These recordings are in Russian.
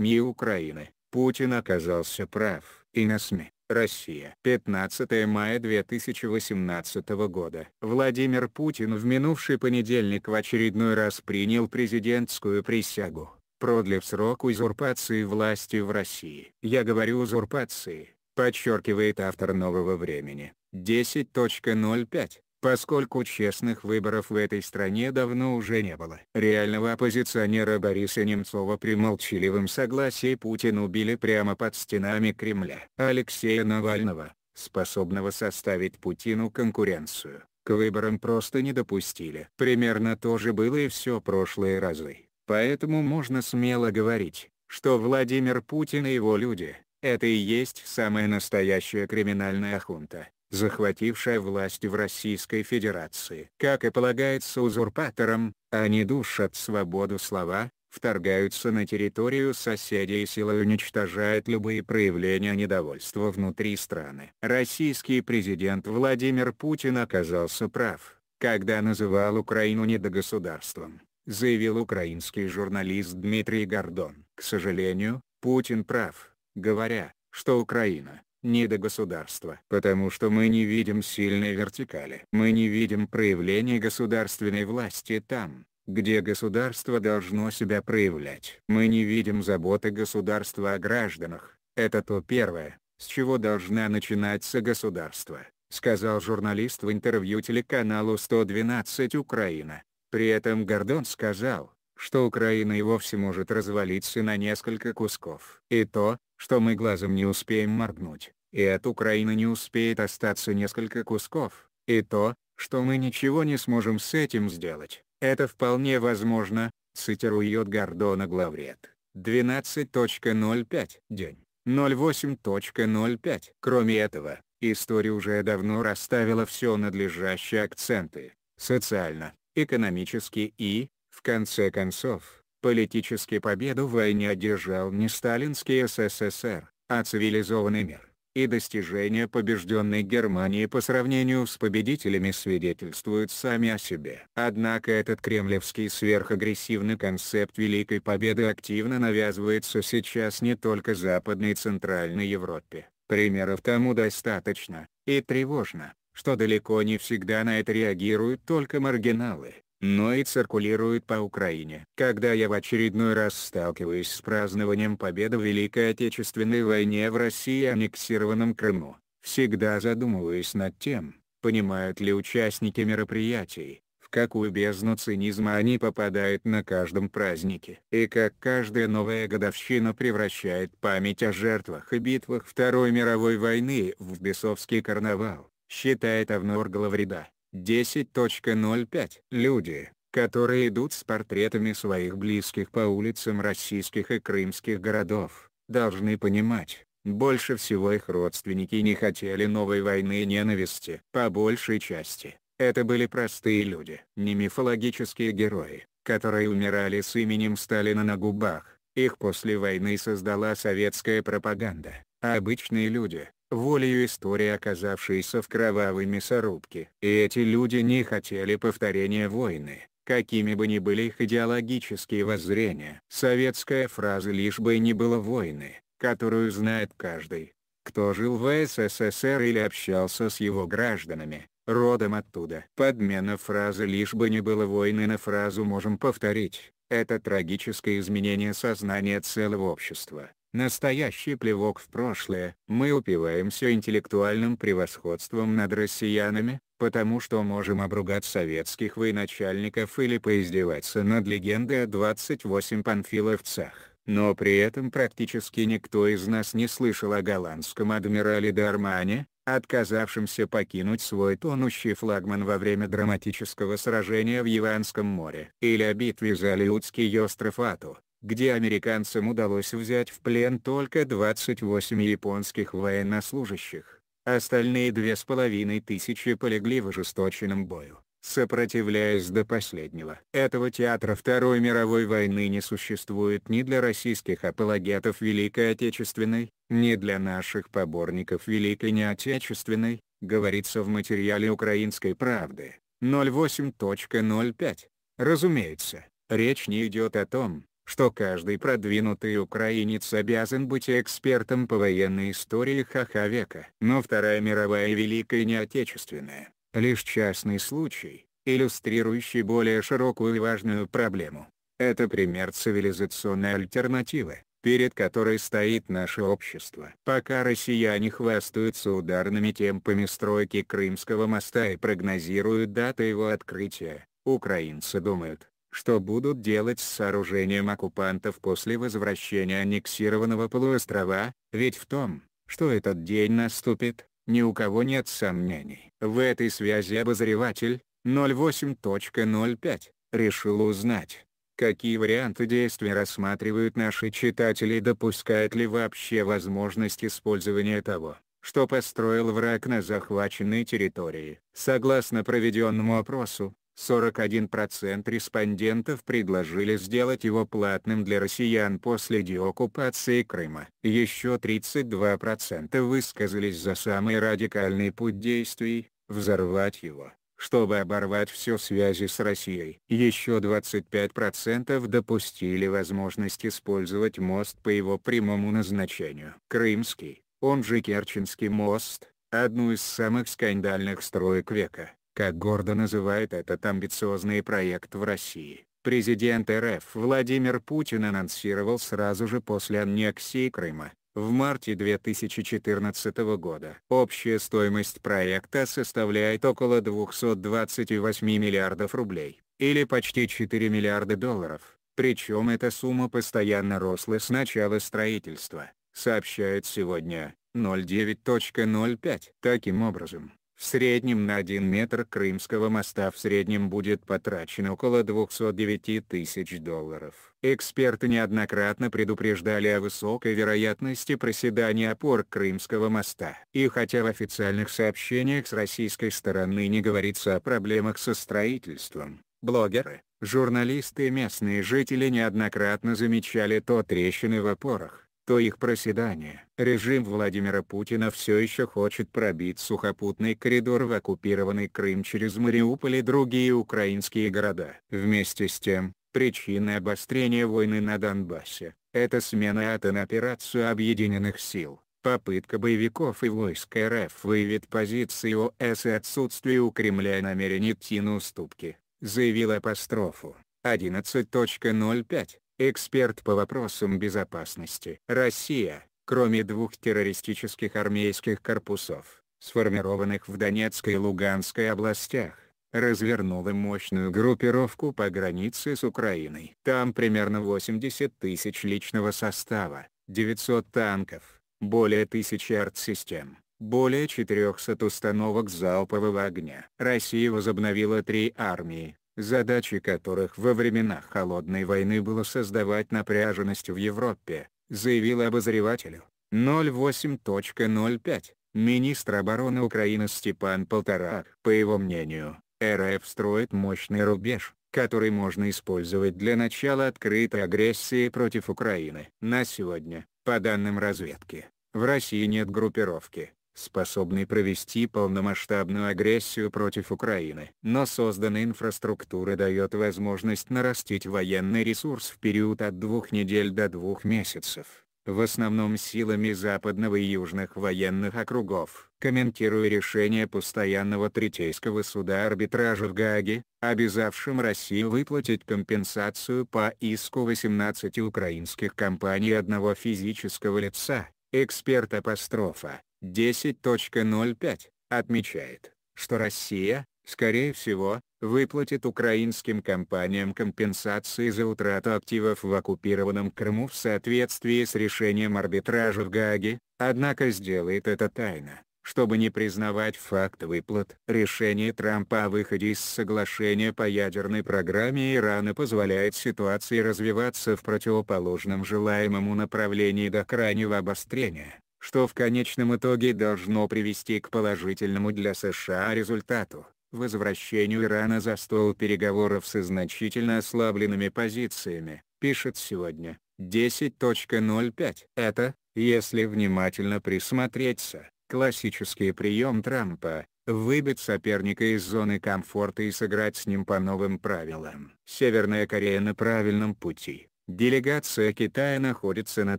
СМИ Украины. Путин оказался прав. И на СМИ. Россия. 15 мая 2018 года. Владимир Путин в минувший понедельник в очередной раз принял президентскую присягу, продлив срок узурпации власти в России. Я говорю узурпации, подчеркивает автор нового времени. 10.05 поскольку честных выборов в этой стране давно уже не было. Реального оппозиционера Бориса Немцова при молчаливом согласии Путин убили прямо под стенами Кремля. Алексея Навального, способного составить Путину конкуренцию, к выборам просто не допустили. Примерно то же было и все прошлые разы. Поэтому можно смело говорить, что Владимир Путин и его люди – это и есть самая настоящая криминальная хунта захватившая власть в Российской Федерации. Как и полагается узурпаторам, они душат свободу слова, вторгаются на территорию соседей и силой уничтожают любые проявления недовольства внутри страны. Российский президент Владимир Путин оказался прав, когда называл Украину недогосударством, заявил украинский журналист Дмитрий Гордон. К сожалению, Путин прав, говоря, что Украина не до государства. Потому что мы не видим сильной вертикали. Мы не видим проявления государственной власти там, где государство должно себя проявлять. Мы не видим заботы государства о гражданах. Это то первое, с чего должна начинаться государство, сказал журналист в интервью телеканалу 112 Украина. При этом Гордон сказал, что Украина и вовсе может развалиться на несколько кусков. И то, что мы глазом не успеем моргнуть, и от Украины не успеет остаться несколько кусков, и то, что мы ничего не сможем с этим сделать, это вполне возможно, цитирует Гордона Главред. 12.05 день. 08.05 Кроме этого, история уже давно расставила все надлежащие акценты, социально, экономически и, в конце концов, Политически победу в войне одержал не сталинский СССР, а цивилизованный мир, и достижения побежденной Германии по сравнению с победителями свидетельствуют сами о себе. Однако этот кремлевский сверхагрессивный концепт Великой Победы активно навязывается сейчас не только Западной и Центральной Европе. Примеров тому достаточно, и тревожно, что далеко не всегда на это реагируют только маргиналы но и циркулирует по Украине. Когда я в очередной раз сталкиваюсь с празднованием победы в Великой Отечественной войне в России и аннексированном Крыму, всегда задумываюсь над тем, понимают ли участники мероприятий, в какую бездну цинизма они попадают на каждом празднике. И как каждая новая годовщина превращает память о жертвах и битвах Второй мировой войны в бесовский карнавал, считает Авнор Главрида. 10.05. Люди, которые идут с портретами своих близких по улицам российских и крымских городов, должны понимать, больше всего их родственники не хотели новой войны и ненависти. По большей части, это были простые люди. Не мифологические герои, которые умирали с именем Сталина на губах. Их после войны создала советская пропаганда, а обычные люди, волею истории оказавшейся в кровавой мясорубке. И эти люди не хотели повторения войны, какими бы ни были их идеологические воззрения. Советская фраза «лишь бы не было войны», которую знает каждый, кто жил в СССР или общался с его гражданами, родом оттуда. Подмена фразы «лишь бы не было войны» на фразу «можем повторить» — это трагическое изменение сознания целого общества. Настоящий плевок в прошлое. Мы упиваемся интеллектуальным превосходством над россиянами, потому что можем обругать советских военачальников или поиздеваться над легендой о 28 панфиловцах но при этом практически никто из нас не слышал о голландском адмирале Дармане, отказавшемся покинуть свой тонущий флагман во время драматического сражения в Яванском море, или о битве за Алиутский остров Ату, где американцам удалось взять в плен только 28 японских военнослужащих. Остальные две с половиной тысячи полегли в ожесточенном бою, сопротивляясь до последнего. Этого театра Второй мировой войны не существует ни для российских апологетов Великой Отечественной, ни для наших поборников Великой Неотечественной, говорится в материале «Украинской правды» 08.05. Разумеется, речь не идет о том, что каждый продвинутый украинец обязан быть экспертом по военной истории ха-ха века. Но Вторая мировая Великая не отечественная, лишь частный случай, иллюстрирующий более широкую и важную проблему. Это пример цивилизационной альтернативы, перед которой стоит наше общество. Пока россияне хвастаются ударными темпами стройки Крымского моста и прогнозируют дату его открытия, украинцы думают, что будут делать с сооружением оккупантов после возвращения аннексированного полуострова, ведь в том, что этот день наступит, ни у кого нет сомнений. В этой связи обозреватель 08.05 решил узнать, какие варианты действий рассматривают наши читатели и допускает ли вообще возможность использования того, что построил враг на захваченной территории. Согласно проведенному опросу, 41% респондентов предложили сделать его платным для россиян после деоккупации Крыма. Еще 32% высказались за самый радикальный путь действий – взорвать его, чтобы оборвать все связи с Россией. Еще 25% допустили возможность использовать мост по его прямому назначению. Крымский, он же Керченский мост, одну из самых скандальных строек века как гордо называет этот амбициозный проект в России. Президент РФ Владимир Путин анонсировал сразу же после аннексии Крыма, в марте 2014 года. Общая стоимость проекта составляет около 228 миллиардов рублей, или почти 4 миллиарда долларов, причем эта сумма постоянно росла с начала строительства, сообщает сегодня 09.05. Таким образом, в среднем на 1 метр Крымского моста в среднем будет потрачено около 209 тысяч долларов. Эксперты неоднократно предупреждали о высокой вероятности проседания опор Крымского моста. И хотя в официальных сообщениях с российской стороны не говорится о проблемах со строительством, блогеры, журналисты и местные жители неоднократно замечали то трещины в опорах, то их проседание. Режим Владимира Путина все еще хочет пробить сухопутный коридор в оккупированный Крым через Мариуполь и другие украинские города. Вместе с тем, причины обострения войны на Донбассе – это смена АТО на операцию объединенных сил. Попытка боевиков и войск РФ выявить позиции ОС и отсутствие у Кремля намерений идти на уступки, заявила Апострофу. 11.05 эксперт по вопросам безопасности. Россия, кроме двух террористических армейских корпусов, сформированных в Донецкой и Луганской областях, развернула мощную группировку по границе с Украиной. Там примерно 80 тысяч личного состава, 900 танков, более тысячи артсистем, более 400 установок залпового огня. Россия возобновила три армии, Задачи которых во времена Холодной войны было создавать напряженность в Европе, заявил обозревателю 08.05, министр обороны Украины Степан Полторак. По его мнению, РФ строит мощный рубеж, который можно использовать для начала открытой агрессии против Украины. На сегодня, по данным разведки, в России нет группировки, способный провести полномасштабную агрессию против Украины. Но созданная инфраструктура дает возможность нарастить военный ресурс в период от двух недель до двух месяцев, в основном силами западного и южных военных округов. Комментируя решение постоянного третейского суда арбитража в Гааге, обязавшим Россию выплатить компенсацию по иску 18 украинских компаний одного физического лица, эксперт Апострофа, 10.05 отмечает, что Россия, скорее всего, выплатит украинским компаниям компенсации за утрату активов в оккупированном Крыму в соответствии с решением арбитража в Гааге, однако сделает это тайно, чтобы не признавать факт выплат. Решение Трампа о выходе из соглашения по ядерной программе Ирана позволяет ситуации развиваться в противоположном желаемому направлении до крайнего обострения что в конечном итоге должно привести к положительному для США результату – возвращению Ирана за стол переговоров со значительно ослабленными позициями, пишет сегодня 10.05. Это, если внимательно присмотреться, классический прием Трампа – выбить соперника из зоны комфорта и сыграть с ним по новым правилам. Северная Корея на правильном пути. Делегация Китая находится на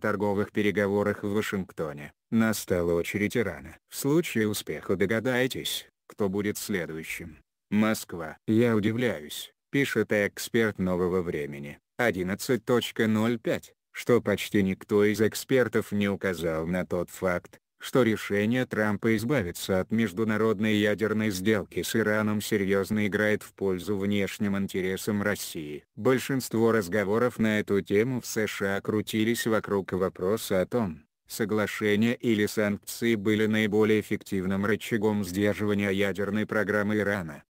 торговых переговорах в Вашингтоне. Настала очередь Ирана. В случае успеха догадайтесь, кто будет следующим. Москва. Я удивляюсь, пишет эксперт нового времени, 11.05, что почти никто из экспертов не указал на тот факт, что решение Трампа избавиться от международной ядерной сделки с Ираном серьезно играет в пользу внешним интересам России. Большинство разговоров на эту тему в США крутились вокруг вопроса о том, соглашение или санкции были наиболее эффективным рычагом сдерживания ядерной программы Ирана.